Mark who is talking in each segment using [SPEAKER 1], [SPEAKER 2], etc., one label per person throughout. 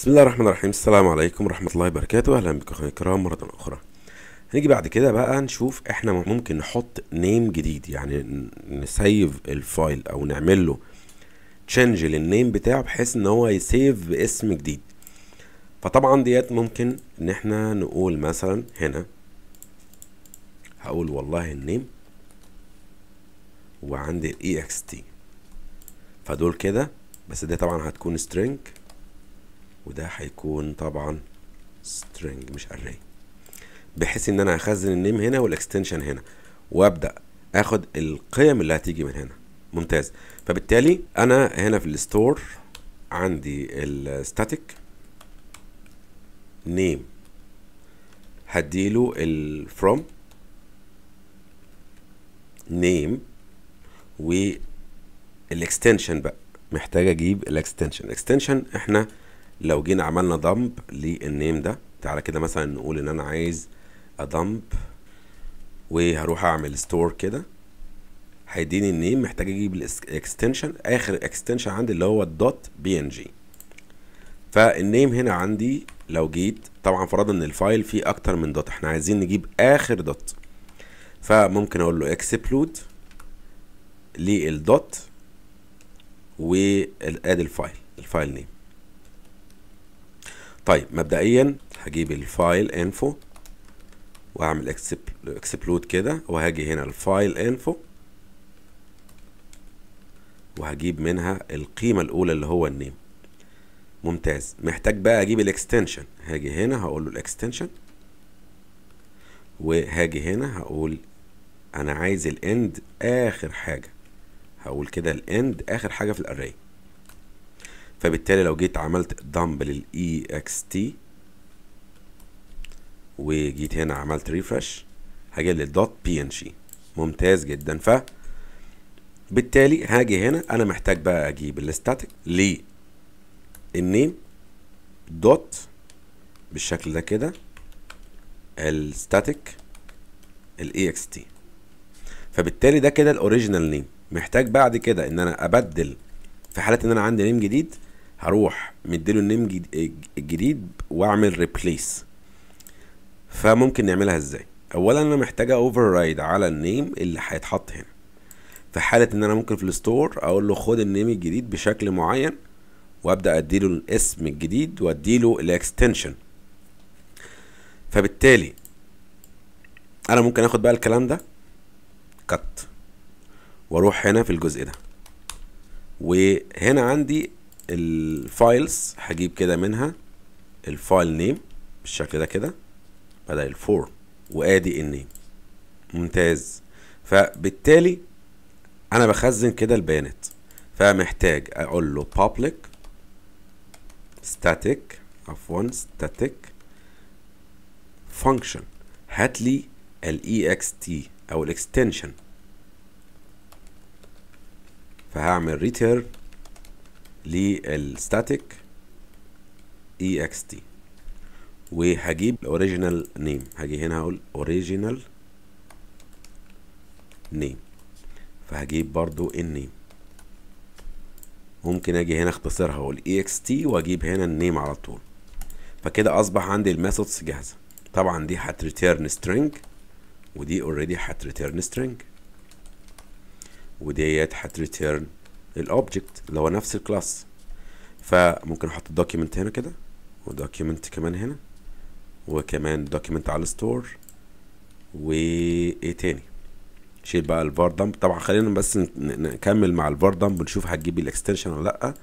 [SPEAKER 1] بسم الله الرحمن الرحيم السلام عليكم ورحمة الله وبركاته أهلا بكم أخواني الكرام مرة أخرى هنيجي بعد كده بقى نشوف احنا ممكن نحط نيم جديد يعني نسيف الفايل أو نعمل له تشينج للنيم بتاعه بحيث ان هو يسيف باسم جديد فطبعا ديت ممكن ان احنا نقول مثلا هنا هقول والله النيم وعندي الاي e EXT فدول كده بس ده طبعا هتكون string وده هيكون طبعا string مش array بحيث ان انا هخزن النيم هنا والاكستنشن هنا وابدا اخد القيم اللي هتيجي من هنا ممتاز فبالتالي انا هنا في الستور عندي الستاتيك نيم هديله الفروم نيم والاكستنشن بقى محتاج اجيب الاكستنشن الاكستنشن احنا لو جينا عملنا دمب للنيم ده تعالى كده مثلا نقول ان انا عايز ادمب وهروح اعمل ستور كده هيديني النيم محتاج اجيب الاكستنشن اخر اكستنشن عندي اللي هو الدوت بي ان جي فالنيم هنا عندي لو جيت طبعا فرضا ان الفايل فيه اكتر من دوت احنا عايزين نجيب اخر دوت فممكن اقول له اكسبلود للدوت وادي الفايل الفايل نيم طيب مبدئيا هجيب الفايل انفو واعمل اكسبلود كده وهاجي هنا الفايل انفو وهجيب منها القيمة الأولى اللي هو النيم ممتاز محتاج بقى أجيب الاكستنشن هاجي هنا هقول له الاكستنشن وهاجي هنا هقول أنا عايز الاند آخر حاجة هقول كده الاند آخر حاجة في الاريه فبالتالي لو جيت عملت دمب للاي اكس تي وجيت هنا عملت ريفرش هاجي دوت بي ان جي ممتاز جدا ف بالتالي هاجي هنا انا محتاج بقى اجيب الاستاتيك للنيم النيم دوت بالشكل ده كده الستاتيك الاي اكس تي فبالتالي ده كده الاوريجينال نيم محتاج بعد كده ان انا ابدل في حاله ان انا عندي نيم جديد هروح مديله النيم الجديد واعمل ريبليس فممكن نعملها ازاي اولا انا محتاجه اوفر رايد على النيم اللي هيتحط هنا في حاله ان انا ممكن في الستور اقول له خد النيم الجديد بشكل معين وابدا اديله الاسم الجديد واديله الاكستنشن فبالتالي انا ممكن اخد بقى الكلام ده كت واروح هنا في الجزء ده وهنا عندي الفايلز هجيب كده منها الفايل نيم بالشكل ده كده بدل الفور وادي النيم ممتاز فبالتالي انا بخزن كده البيانات فمحتاج اقول له public static عفوا static function هات لي ال ext او الاكستنشن فهعمل return للستاتيك اي اكس تي وهجيب الاوريجينال نيم هاجي هنا هقول اوريجينال نيم فهجيب برضو النيم ممكن اجي هنا اختصرها اقول اي e اكس تي واجيب هنا النيم على طول فكده اصبح عندي الميثودز جاهزه طبعا دي هتريتيرن سترينج ودي اوريدي هتريتيرن سترينج وديت هتريتيرن الاوبجكت اللي هو نفس الكلاس فممكن احط الدوكيمنت هنا كده ودوكيمنت كمان هنا وكمان دوكيمنت على الستور وايه تاني شيل بقى الفار دمب طبعا خلينا بس نكمل مع الفار دمب ونشوف هتجيب الاكستنشن ولا لا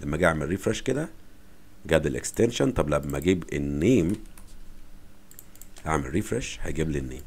[SPEAKER 1] لما اجي اعمل ريفرش كده جاب الاكستنشن طب لما اجيب النيم اعمل ريفرش هيجيب لي النيم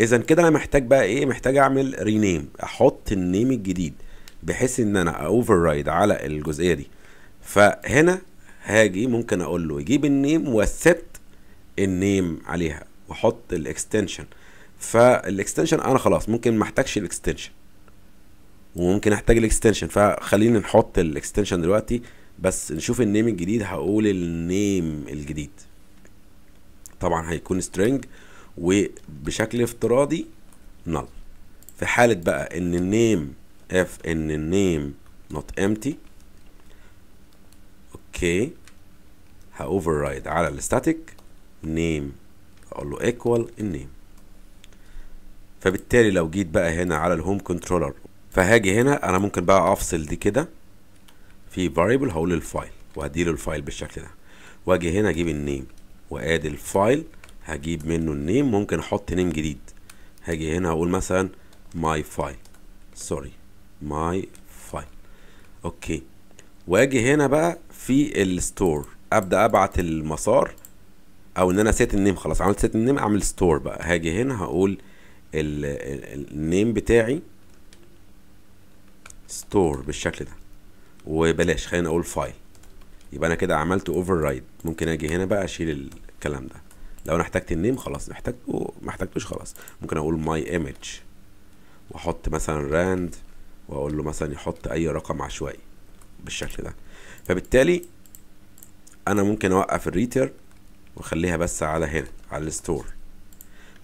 [SPEAKER 1] اذا كده انا محتاج بقى ايه محتاج اعمل رينيم احط النيم الجديد بحيث ان انا اوفر رايد على الجزئيه دي فهنا هاجي ممكن اقول له يجيب النيم والثبت النيم عليها واحط الاكستنشن فالاكستنشن انا خلاص ممكن ما احتاجش الاكستنشن وممكن احتاج الاكستنشن فخلينا نحط الاكستنشن دلوقتي بس نشوف النيم الجديد هقول النيم الجديد طبعا هيكون سترينج وبشكل افتراضي نل في حالة بقى ان النيم ان النيم نوت امتي اوكي هاوفررايد على الستاتيك نيم اقول له equal النيم فبالتالي لو جيت بقى هنا على الهوم كنترولر فهاجي هنا انا ممكن بقى افصل دي كده في variable هقول الفايل وهديله الفايل بالشكل ده واجي هنا اجيب النيم وادي الفايل هجيب منه النيم ممكن احط نيم جديد هاجي هنا اقول مثلا my file سوري ماي فايل اوكي واجي هنا بقى في الستور ابدا ابعت المسار او ان انا سيت النيم خلاص عملت سيت النيم اعمل ستور بقى هاجي هنا هقول النيم بتاعي ستور بالشكل ده وبلاش خلينا اقول فايل يبقى انا كده عملت اوفر رايد ممكن اجي هنا بقى اشيل الكلام ده لو انا احتجت النيم خلاص احتاجته ما احتجتوش خلاص ممكن اقول ماي ايمج واحط مثلا راند واقول له مثلا يحط اي رقم عشوائي بالشكل ده فبالتالي انا ممكن اوقف الريتر واخليها بس على هنا على الستور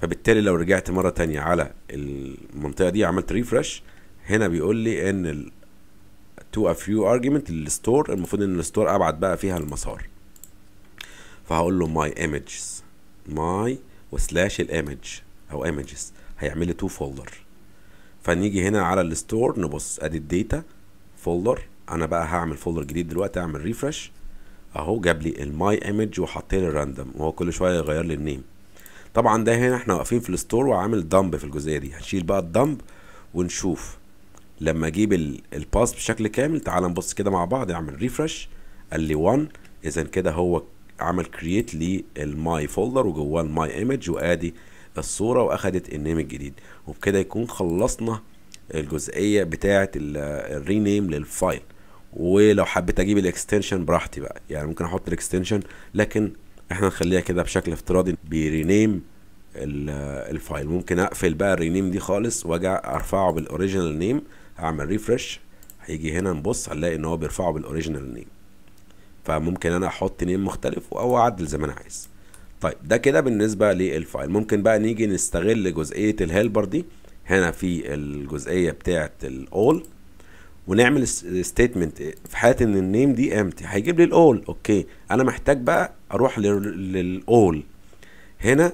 [SPEAKER 1] فبالتالي لو رجعت مره تانية على المنطقه دي عملت ريفرش هنا بيقول لي ان تو افيو ارجيومنت للستور المفروض ان الستور ابعت بقى فيها المسار فهقول له ماي ايمجز ماي وسلاش الايمج او ايمجز هيعمل لي تو فولدر فنيجي هنا على الستور نبص ادي الداتا فولدر انا بقى هعمل فولدر جديد دلوقتي اعمل ريفرش اهو جاب لي الماي ايمج وحط لي الراندوم وهو كل شويه يغير لي النيم طبعا ده هنا احنا واقفين في الستور وعامل دمب في الجزئيه دي هنشيل بقى الدمب ونشوف لما اجيب الباس بشكل كامل تعال نبص كده مع بعض اعمل ريفرش قال لي 1 اذا كده هو عمل كرييت للماي فولدر وجواه الماي ايمج وادي الصورة واخدت النيم الجديد وبكده يكون خلصنا الجزئية بتاعة الرينيم للفايل ولو حبيت اجيب الاكستنشن براحتي بقى يعني ممكن احط الاكستنشن لكن احنا نخليها كده بشكل افتراضي برينيم الفايل ممكن اقفل بقى الرينيم دي خالص واجي ارفعه بالاوريجينال نيم اعمل ريفرش هيجي هنا نبص هنلاقي ان هو بيرفعه بالاوريجينال نيم فممكن انا احط نيم مختلف او اعدل زي ما انا عايز طيب ده كده بالنسبه للفايل ممكن بقى نيجي نستغل جزئيه الهيلبر دي هنا في الجزئيه بتاعه الاول ونعمل ستيتمنت في حاله ان النيم دي امتي هيجيب لي الاول اوكي انا محتاج بقى اروح للاول هنا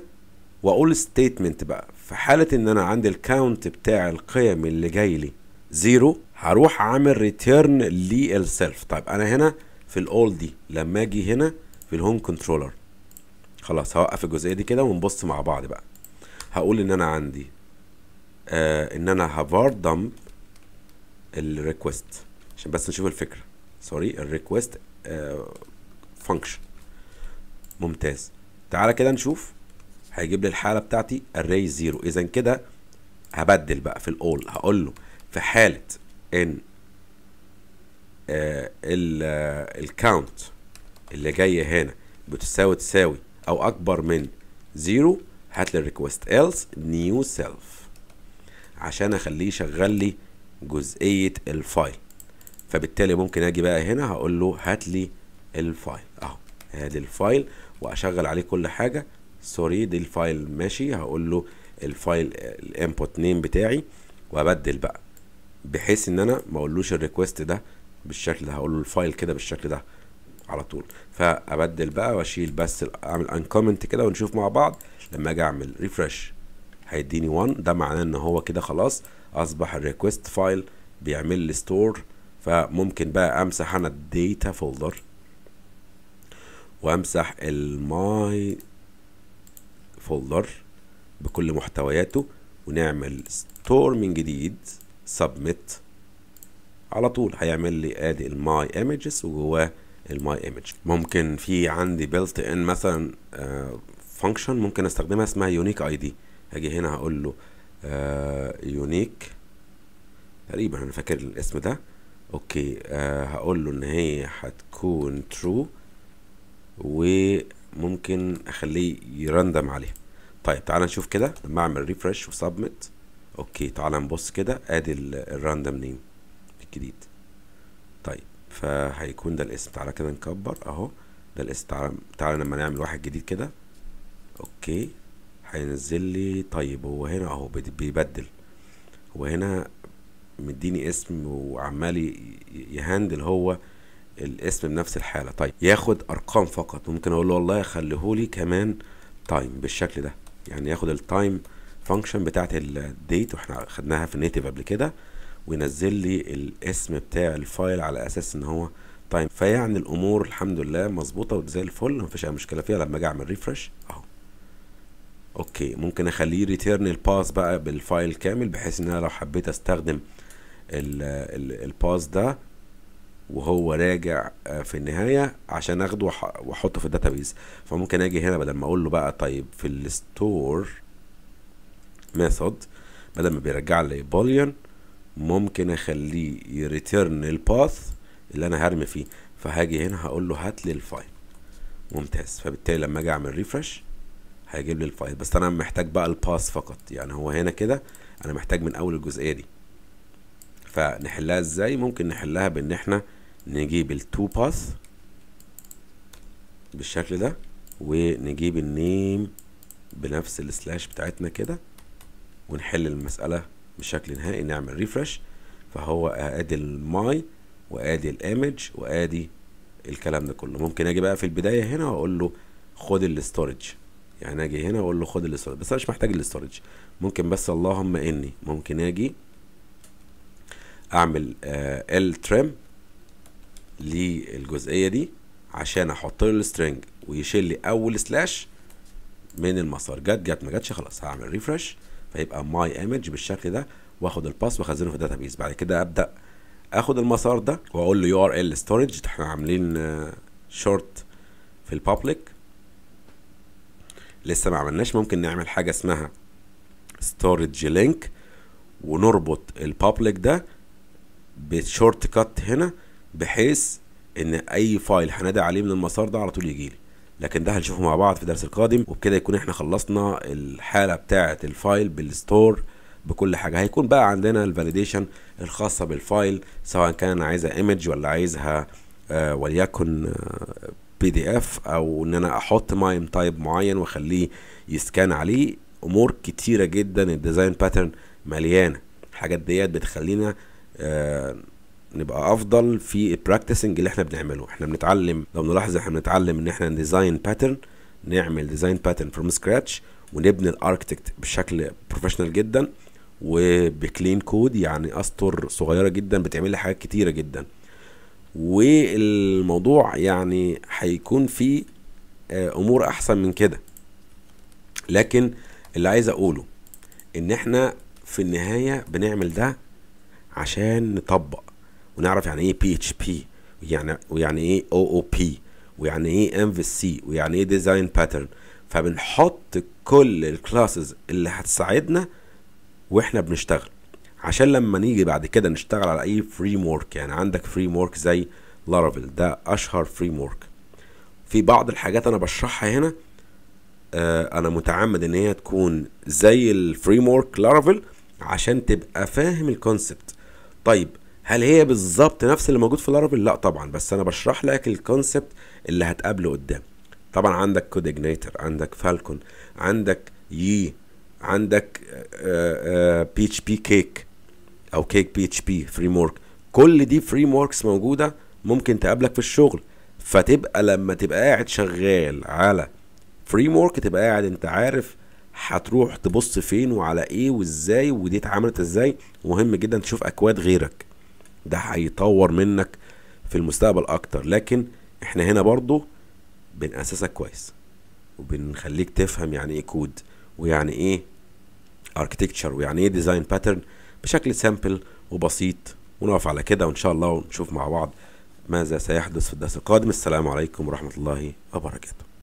[SPEAKER 1] واقول ستيتمنت بقى في حاله ان انا عندي الكاونت بتاع القيم اللي جاي لي زيرو هروح عامل ريتيرن للسيلف طيب انا هنا في الاول دي لما اجي هنا في الهوم كنترولر خلاص هوقف الجزئيه دي كده ونبص مع بعض بقى هقول ان انا عندي آه ان انا هفار دمب الريكوست عشان بس نشوف الفكره سوري الريكوست فانكشن ممتاز تعالى كده نشوف هيجيب لي الحاله بتاعتي array 0 اذا كده هبدل بقى في الاول هقول له في حاله ان آه الكاونت آه، اللي جايه هنا بتساوي تساوي او اكبر من زيرو هات لي الريكوست ايلس نيو سيلف عشان اخليه يشغل لي جزئيه الفايل فبالتالي ممكن اجي بقى هنا هقول له هات لي الفايل اهو ادي الفايل واشغل عليه كل حاجه سوري دي الفايل ماشي هقول له الفايل الانبوت نيم بتاعي وابدل بقى بحيث ان انا ما اقولوش الريكوست ده بالشكل ده هقول له الفايل كده بالشكل ده على طول فابدل بقى واشيل بس اعمل انكومنت كده ونشوف مع بعض لما اجي اعمل ريفرش هيديني 1 ده معناه ان هو كده خلاص اصبح الريكوست فايل بيعمل لي ستور فممكن بقى امسح انا الداتا فولدر وامسح الماي فولدر بكل محتوياته ونعمل ستور من جديد سبميت على طول هيعمل لي ادي الماي ايمجز وجواه الماي ايمج ممكن في عندي بيلت ان مثلا فانكشن آه، ممكن استخدمها اسمها يونيك اي دي هاجي هنا هقول له يونيك آه، تقريبا انا فاكر الاسم ده اوكي آه هقول له ان هي هتكون ترو وممكن اخليه يرندم عليها طيب تعالى نشوف كده لما اعمل ريفرش وسبمت اوكي تعالى نبص كده ادي الراندم نيم الجديد فهيكون ده الاسم تعالى كده نكبر اهو ده الاسم تعالى تعالى لما نعمل واحد جديد كده اوكي هينزل لي طيب هو هنا اهو بيبدل هو هنا مديني اسم وعمال يهندل هو الاسم بنفس الحالة طيب ياخد ارقام فقط ممكن اقول له والله خليهولي كمان تايم بالشكل ده يعني ياخد التايم فانكشن بتاعت الديت واحنا خدناها في النيتيف قبل كده وينزل لي الاسم بتاع الفايل على اساس ان هو تايم فيعني الامور الحمد لله مظبوطه وزي الفل مفيش اي مشكله فيها لما اجي اعمل ريفرش اهو اوكي ممكن اخليه ريتيرن الباس بقى بالفايل كامل بحيث ان انا لو حبيت استخدم الباس ده وهو راجع آه، في النهايه عشان اخده واحطه في الداتابيز فممكن اجي هنا بدل ما اقول له بقى طيب في الستور ميثود بدل ما بيرجع لي بوليون ممكن اخليه يريتيرن الباث اللي انا هرمي فيه فهاجي هنا هقول له هات لي الفايل ممتاز فبالتالي لما اجي اعمل ريفرش هيجيب لي الفايل بس انا محتاج بقى الباث فقط يعني هو هنا كده انا محتاج من اول الجزئيه دي فنحلها ازاي ممكن نحلها بان احنا نجيب التو باث بالشكل ده ونجيب النيم بنفس السلاش بتاعتنا كده ونحل المساله بشكل نهائي نعمل ريفرش فهو ادي الماي وادي الايمج وادي الكلام ده كله ممكن اجي بقى في البدايه هنا واقول له خد الاستورج يعني اجي هنا واقول له خد الاستورج بس انا مش محتاج الاستورج ممكن بس اللهم اني ممكن اجي اعمل ال آه، تريم للجزئيه دي عشان احط له السترنج ويشيل لي اول سلاش من المسار جت جت ما جتش خلاص هعمل ريفرش فيبقى ماي ايمج بالشكل ده واخد الباس واخزنه في بيز بعد كده ابدا اخد المسار ده واقول له يو ار ال ستورج احنا عاملين شورت آه، في البابليك لسه ما عملناش ممكن نعمل حاجه اسمها ستورج لينك ونربط البابليك ده بشورت كات هنا بحيث ان اي فايل هنادي عليه من المسار ده على طول يجيلي لكن ده هنشوفه مع بعض في الدرس القادم وبكده يكون احنا خلصنا الحاله بتاعه الفايل بالستور بكل حاجه هيكون بقى عندنا الفاليديشن الخاصه بالفايل سواء كان انا عايزها ايمج ولا عايزها آه، وليكن بي دي اف او ان انا احط مايم تايب معين واخليه يسكان عليه امور كتيره جدا الديزاين باترن مليانه الحاجات ديت بتخلينا آه نبقى افضل في البراكتسنج اللي احنا بنعمله احنا بنتعلم لو نلاحظ احنا بنتعلم ان احنا نديزاين باترن نعمل ديزاين باترن فروم سكراتش ونبني الاركتكت بشكل بروفيشنال جدا وبكلين كود يعني اسطر صغيره جدا بتعمل لي حاجات كتيره جدا والموضوع يعني هيكون فيه آه، امور احسن من كده لكن اللي عايز اقوله ان احنا في النهايه بنعمل ده عشان نطبق ونعرف يعني ايه بي اتش بي ويعني ويعني ايه او او بي ويعني ايه ام في سي ويعني ايه ديزاين باترن فبنحط كل الكلاسز اللي هتساعدنا واحنا بنشتغل عشان لما نيجي بعد كده نشتغل على اي فريم ورك يعني عندك فريم ورك زي لارافيل ده اشهر فريم ورك في بعض الحاجات انا بشرحها هنا آه انا متعمد ان هي تكون زي الفريم ورك لارافيل عشان تبقى فاهم الكونسبت طيب هل هي بالظبط نفس اللي موجود في لارافيل لا طبعا بس انا بشرح لك الكونسبت اللي هتقابله قدام طبعا عندك كود اجنيتر عندك فالكون عندك يي عندك بي اتش بي كيك او كيك بي اتش بي فريم ورك كل دي فريم وركس موجوده ممكن تقابلك في الشغل فتبقى لما تبقى قاعد شغال على فريم ورك تبقى قاعد انت عارف هتروح تبص فين وعلى ايه وازاي ودي اتعملت ازاي مهم جدا تشوف اكواد غيرك ده هيطور منك في المستقبل اكتر لكن احنا هنا برضو بنأسسك كويس وبنخليك تفهم يعني ايه كود ويعني ايه اركتكتشر ويعني ايه ديزاين باترن بشكل سامبل وبسيط ونقف على كده وان شاء الله ونشوف مع بعض ماذا سيحدث في الدرس القادم السلام عليكم ورحمة الله وبركاته